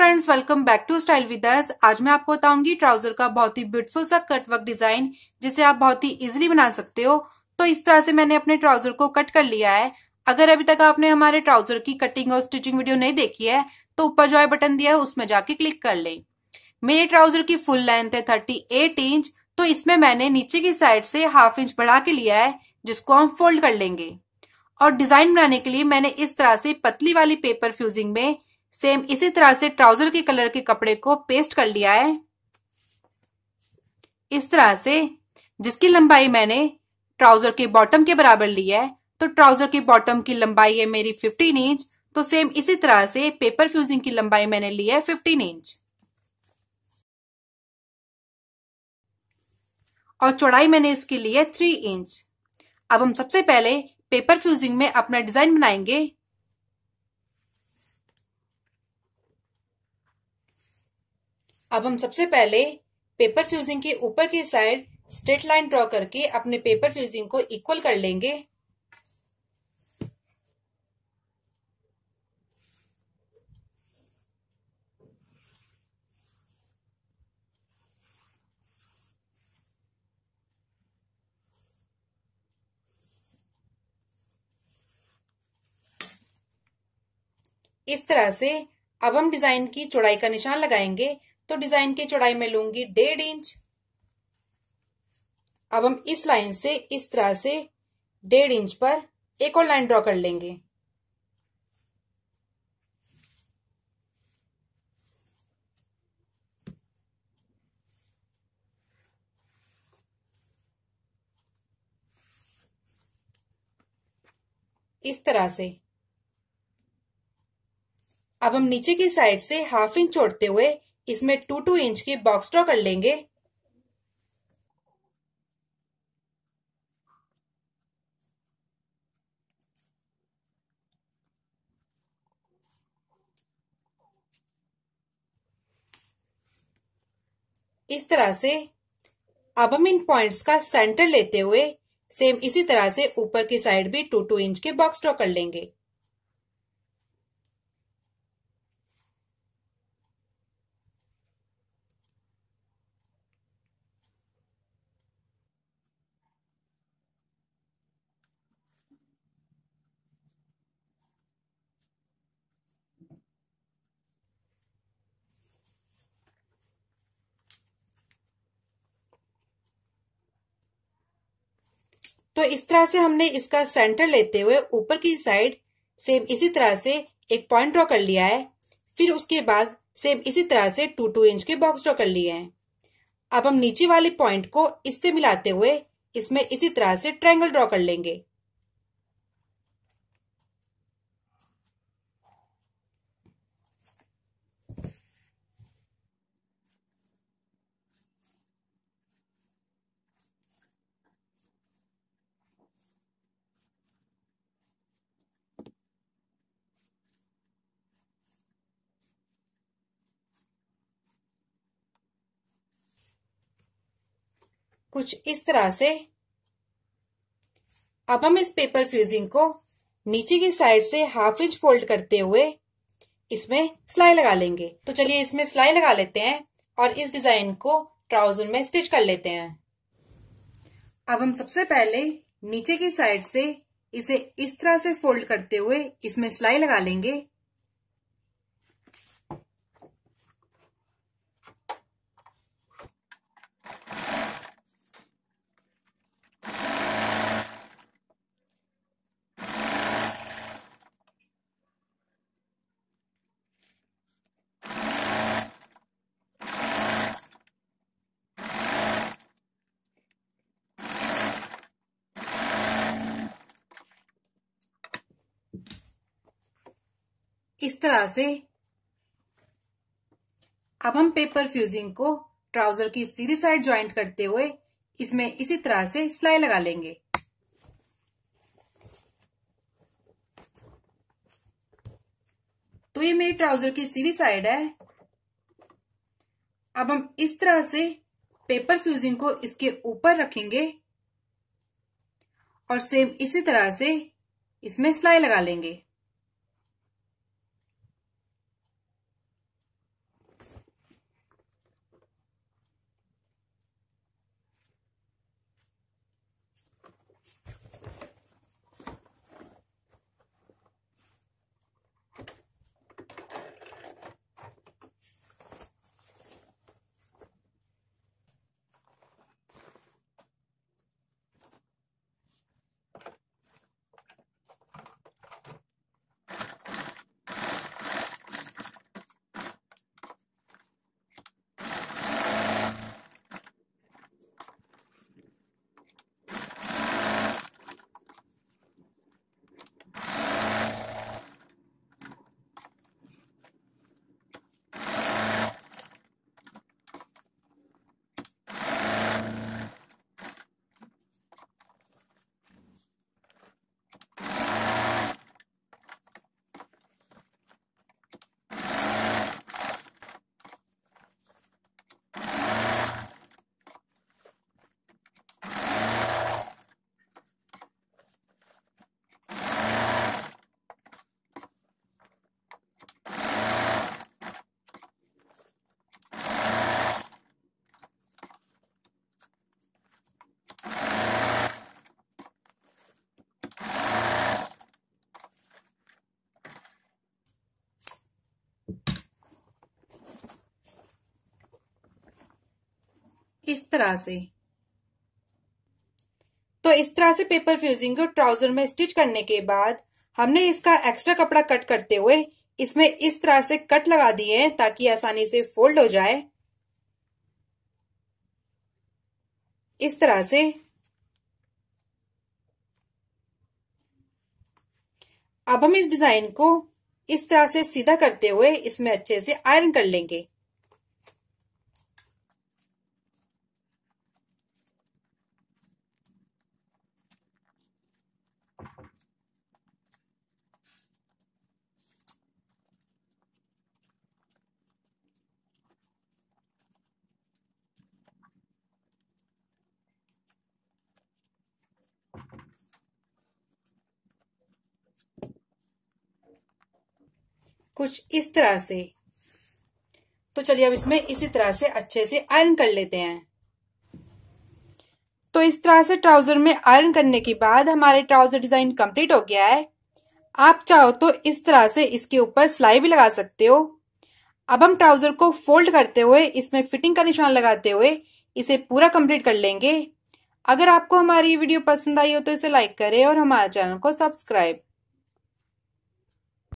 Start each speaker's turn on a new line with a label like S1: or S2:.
S1: friends welcome back to style with us आज मैं आपको बताऊंगी ट्राउजर का बहुत ही ब्यूटीफुल सा कटवर्क डिजाइन जिसे आप बहुत ही इजीली बना सकते हो तो इस तरह से मैंने अपने ट्राउजर को कट कर लिया है अगर अभी तक आपने हमारे ट्राउजर की कटिंग और स्टिचिंग वीडियो नहीं देखी है तो ऊपर जो है बटन दिया है उसमें जाके क्लिक कर ले मेरे ट्राउजर की फुल लेंथ है थर्टी एट इंच तो इसमें मैंने नीचे की साइड से हाफ इंच बढ़ा के लिया है जिसको हम फोल्ड कर लेंगे और डिजाइन बनाने के लिए मैंने इस तरह से पतली वाली पेपर फ्यूजिंग में सेम इसी तरह से ट्राउजर के कलर के कपड़े को पेस्ट कर लिया है इस तरह से जिसकी लंबाई मैंने ट्राउजर के बॉटम के बराबर ली है तो ट्राउजर के बॉटम की लंबाई है मेरी 15 इंच तो सेम इसी तरह से पेपर फ्यूजिंग की लंबाई मैंने ली है 15 इंच और चौड़ाई मैंने इसकी ली है थ्री इंच अब हम सबसे पहले पेपर फ्यूजिंग में अपना डिजाइन बनाएंगे अब हम सबसे पहले पेपर फ्यूजिंग के ऊपर के साइड स्ट्रेट लाइन ड्रॉ करके अपने पेपर फ्यूजिंग को इक्वल कर लेंगे इस तरह से अब हम डिजाइन की चौड़ाई का निशान लगाएंगे तो डिजाइन की चौड़ाई में लूंगी डेढ़ इंच अब हम इस लाइन से इस तरह से डेढ़ इंच पर एक और लाइन ड्रॉ कर लेंगे इस तरह से अब हम नीचे की साइड से हाफ इंच छोड़ते हुए इसमें टू टू इंच की बॉक्स ड्रॉ कर लेंगे इस तरह से अब हम इन पॉइंट्स का सेंटर लेते हुए सेम इसी तरह से ऊपर की साइड भी टू टू इंच के बॉक्स ड्रॉ कर लेंगे तो इस तरह से हमने इसका सेंटर लेते हुए ऊपर की साइड सेम इसी तरह से एक पॉइंट ड्रॉ कर लिया है फिर उसके बाद सेम इसी तरह से टू टू इंच के बॉक्स ड्रॉ कर लिए हैं अब हम नीचे वाले पॉइंट को इससे मिलाते हुए इसमें इसी तरह से ट्रायंगल ड्रॉ कर लेंगे कुछ इस तरह से अब हम इस पेपर फ्यूजिंग को नीचे की साइड से हाफ इंच फोल्ड करते हुए इसमें सिलाई लगा लेंगे तो चलिए इसमें सिलाई लगा लेते हैं और इस डिजाइन को ट्राउजर में स्टिच कर लेते हैं अब हम सबसे पहले नीचे की साइड से इसे इस तरह से फोल्ड करते हुए इसमें सिलाई लगा लेंगे इस तरह से अब हम पेपर फ्यूजिंग को ट्राउजर की सीधी साइड ज्वाइंट करते हुए इसमें इसी तरह से सिलाई लगा लेंगे तो ये मेरी ट्राउजर की सीधी साइड है अब हम इस तरह से पेपर फ्यूजिंग को इसके ऊपर रखेंगे और सेम इसी तरह से इसमें सिलाई लगा लेंगे इस तरह से तो इस तरह से पेपर फ्यूजिंग को ट्राउजर में स्टिच करने के बाद हमने इसका एक्स्ट्रा कपड़ा कट करते हुए इसमें इस तरह से कट लगा दिए हैं ताकि आसानी से फोल्ड हो जाए इस तरह से अब हम इस डिजाइन को इस तरह से सीधा करते हुए इसमें अच्छे से आयरन कर लेंगे कुछ इस तरह से तो चलिए अब इसमें इसी तरह से अच्छे से आयरन कर लेते हैं तो इस तरह से ट्राउजर में आयरन करने के बाद हमारे ट्राउजर डिजाइन कंप्लीट हो गया है आप चाहो तो इस तरह से इसके ऊपर सिलाई भी लगा सकते हो अब हम ट्राउजर को फोल्ड करते हुए इसमें फिटिंग का निशान लगाते हुए इसे पूरा कंप्लीट कर लेंगे अगर आपको हमारी वीडियो पसंद आई हो तो इसे लाइक करें और हमारे चैनल को सब्सक्राइब